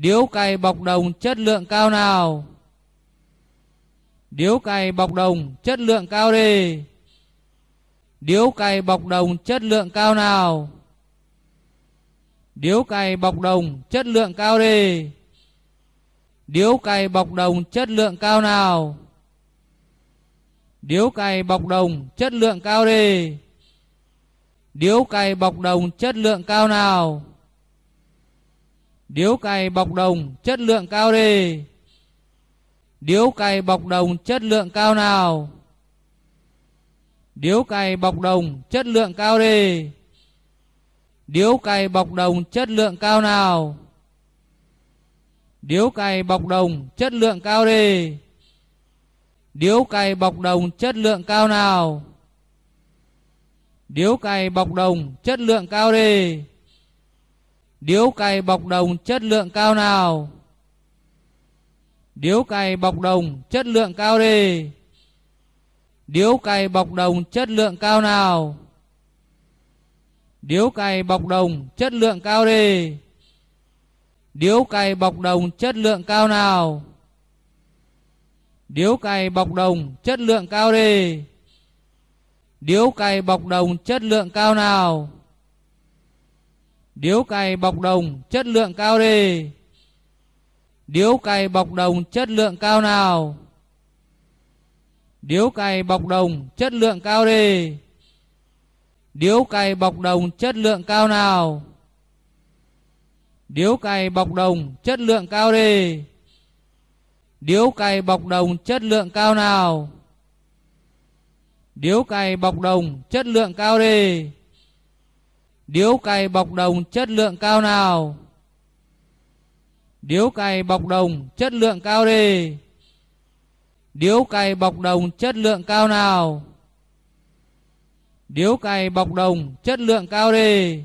điếu cày bọc đồng chất lượng cao nào điếu cày bọc đồng chất lượng cao đi điếu cày bọc đồng chất lượng cao nào điếu cày bọc đồng chất lượng cao đi điếu cày bọc đồng chất lượng cao nào điếu cày bọc đồng chất lượng cao đi điếu cày bọc đồng chất lượng cao nào Điếu cày bọc đồng chất lượng cao đi Điếu cày bọc đồng chất lượng cao nào Điếu cày bọc đồng chất lượng cao đi Điếu cày bọc đồng chất lượng cao nào Điếu cày bọc đồng chất lượng cao đi Điếu cày bọc đồng chất lượng cao nào Điếu cày bọc đồng chất lượng cao đi Điếu cày bọc đồng chất lượng cao nào? Điếu cày bọc đồng chất lượng cao đi. Điếu cày bọc đồng chất lượng cao nào? Điếu cày bọc đồng chất lượng cao đi. Điếu cày bọc đồng chất lượng cao nào? Điếu cày bọc đồng chất lượng cao đi. Điếu cày bọc đồng chất lượng cao nào? Điếu cày bọc đồng chất lượng cao đi Điếu cày bọc đồng chất lượng cao nào Điếu cày bọc đồng chất lượng cao đi Điếu cày bọc đồng chất lượng cao nào Điếu cày bọc đồng chất lượng cao đi Điếu cày bọc đồng chất lượng cao nào Điếu cày bọc đồng chất lượng cao đi Điếu cày bọc đồng chất lượng cao nào? Điếu cày bọc đồng chất lượng cao đi. Điếu cày bọc đồng chất lượng cao nào? Điếu cày bọc đồng chất lượng cao đi.